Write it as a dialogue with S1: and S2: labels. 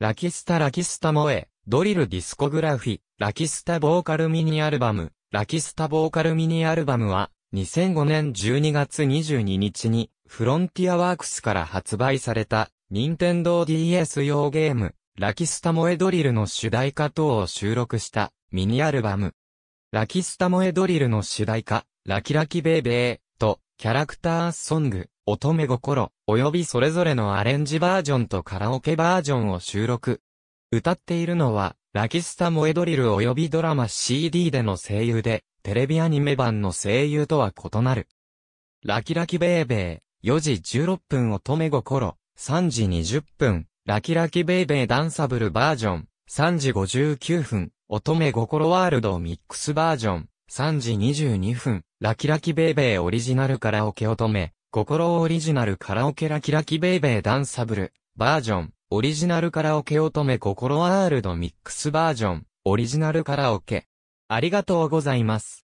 S1: ラキスタラキスタ萌え、
S2: ドリルディスコグラフィ、ラキスタボーカルミニアルバム、ラキスタボーカルミニアルバムは、2005年12月22日に、フロンティアワークスから発売された、任天堂 DS 用ゲーム、ラキスタ萌えドリルの主題歌等を収録したミニアルバム。ラキスタ萌えドリルの主題歌、ラキラキベイベーとキャラクターソング、乙女心、及びそれぞれのアレンジバージョンとカラオケバージョンを収録。歌っているのは、ラキスタ萌えドリルおよびドラマ CD での声優で、テレビアニメ版の声優とは異なる。ラキラキベーベー、4時16分乙女心、3時20分、ラキラキベーベーダンサブルバージョン、3時59分、乙女心ワールドミックスバージョン、3時22分、ラキラキベーベーオリジナルカラオケ乙女、心オリジナルカラオケラキラキベイベーダンサブル、バージョン、オリジナルカラオケ乙女心ワールドミックスバージョン、オリジナルカラオケ。ありがとうございます。